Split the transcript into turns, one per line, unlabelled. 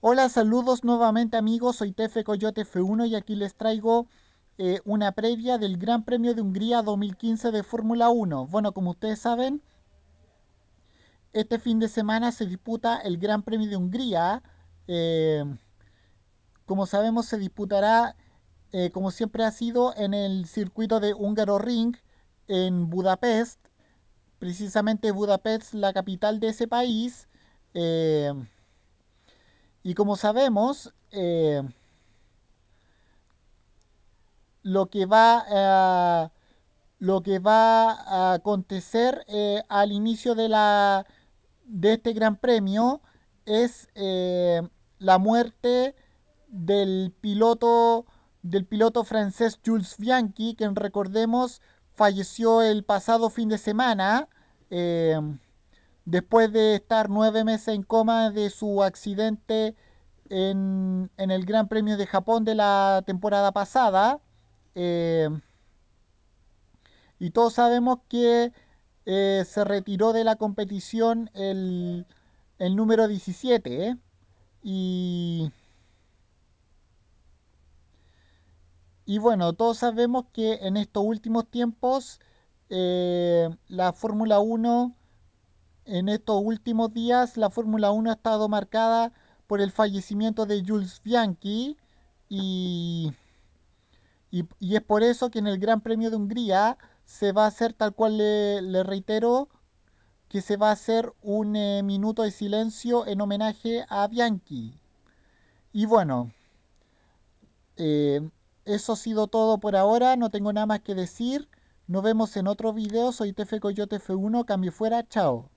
Hola, saludos nuevamente amigos, soy Tefe Coyote F1 y aquí les traigo eh, una previa del Gran Premio de Hungría 2015 de Fórmula 1. Bueno, como ustedes saben, este fin de semana se disputa el Gran Premio de Hungría. Eh, como sabemos, se disputará, eh, como siempre ha sido, en el circuito de Húngaro Ring en Budapest. Precisamente Budapest, la capital de ese país. Y como sabemos, eh, lo que va a... Eh, lo que va a acontecer eh, al inicio de, la, de este gran premio es la muerte del piloto, del piloto francés Jules Bianchi, que recordemos falleció el pasado fin de semana después de estar nueve meses en coma de su accidente en, el Gran Premio de Japón de la temporada pasada. Eh, y todos sabemos que eh, se retiró de la competición el, el número 17. Eh, y, y bueno, todos sabemos que en estos últimos tiempos la Fórmula 1 en estos últimos días la Fórmula 1 ha estado marcada por el fallecimiento de Jules Bianchi y, y, es por eso que en el Gran Premio de Hungría se va a hacer, tal cual le, reitero, que se va a hacer un eh, minuto de silencio en homenaje a Bianchi. Y bueno, eh, eso ha sido todo por ahora, no tengo nada más que decir. Nos vemos en otro video, soy Tefe Coyote F1, cambio fuera, chao.